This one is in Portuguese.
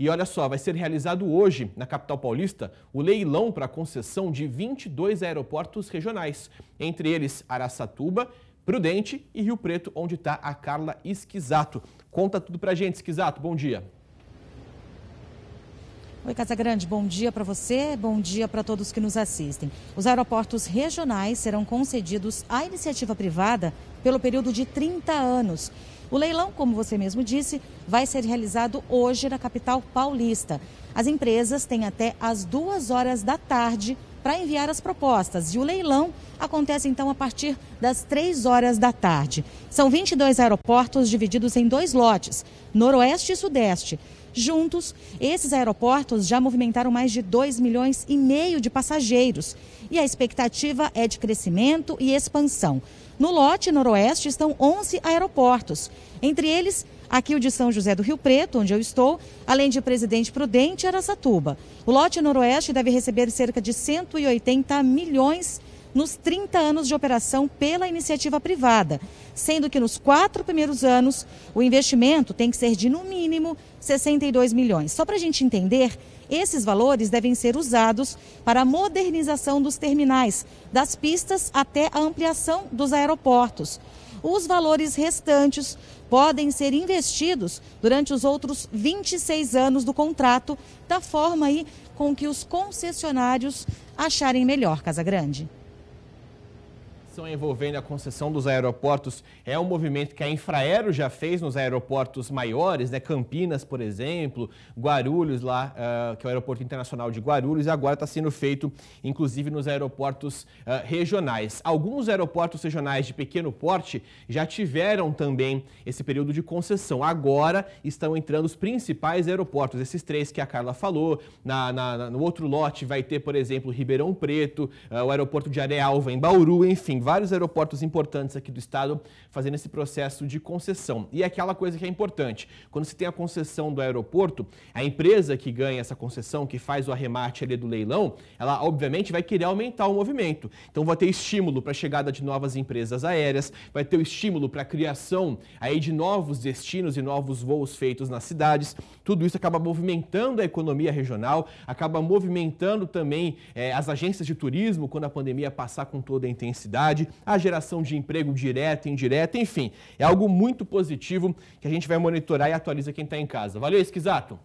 E olha só, vai ser realizado hoje, na capital paulista, o leilão para a concessão de 22 aeroportos regionais, entre eles Araçatuba, Prudente e Rio Preto, onde está a Carla Esquisato. Conta tudo para a gente, Esquisato. Bom dia. Oi, Casa Grande, bom dia para você, bom dia para todos que nos assistem. Os aeroportos regionais serão concedidos à iniciativa privada pelo período de 30 anos. O leilão, como você mesmo disse, vai ser realizado hoje na capital paulista. As empresas têm até as duas horas da tarde para enviar as propostas. E o leilão acontece então a partir das 3 horas da tarde. São 22 aeroportos divididos em dois lotes, Noroeste e Sudeste. Juntos, esses aeroportos já movimentaram mais de 2 milhões e meio de passageiros. E a expectativa é de crescimento e expansão. No lote noroeste estão 11 aeroportos. Entre eles, aqui o de São José do Rio Preto, onde eu estou, além de Presidente Prudente e Aracatuba. O lote noroeste deve receber cerca de 180 milhões de nos 30 anos de operação pela iniciativa privada, sendo que nos quatro primeiros anos o investimento tem que ser de no mínimo 62 milhões. Só para a gente entender, esses valores devem ser usados para a modernização dos terminais, das pistas até a ampliação dos aeroportos. Os valores restantes podem ser investidos durante os outros 26 anos do contrato, da forma aí com que os concessionários acharem melhor, Casa Grande. Estão envolvendo a concessão dos aeroportos é um movimento que a Infraero já fez nos aeroportos maiores, né? Campinas, por exemplo, Guarulhos, lá, uh, que é o Aeroporto Internacional de Guarulhos, e agora está sendo feito, inclusive, nos aeroportos uh, regionais. Alguns aeroportos regionais de pequeno porte já tiveram também esse período de concessão. Agora estão entrando os principais aeroportos, esses três que a Carla falou. Na, na no outro lote vai ter, por exemplo, Ribeirão Preto, uh, o aeroporto de Arealva em Bauru, enfim, vários aeroportos importantes aqui do estado fazendo esse processo de concessão. E é aquela coisa que é importante, quando se tem a concessão do aeroporto, a empresa que ganha essa concessão, que faz o arremate ali do leilão, ela obviamente vai querer aumentar o movimento. Então vai ter estímulo para a chegada de novas empresas aéreas, vai ter o estímulo para a criação aí de novos destinos e novos voos feitos nas cidades. Tudo isso acaba movimentando a economia regional, acaba movimentando também eh, as agências de turismo quando a pandemia passar com toda a intensidade produtividade, a geração de emprego direto, indireto, enfim. É algo muito positivo que a gente vai monitorar e atualiza quem está em casa. Valeu, Esquisato!